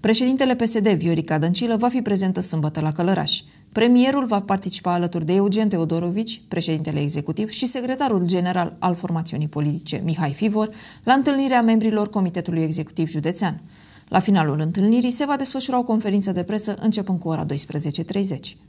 Președintele PSD, Viorica Dăncilă, va fi prezentă sâmbătă la Călăraș. Premierul va participa alături de Eugen Teodorovici, președintele executiv și secretarul general al formațiunii politice, Mihai Fivor, la întâlnirea membrilor Comitetului Executiv Județean. La finalul întâlnirii se va desfășura o conferință de presă începând cu ora 12.30.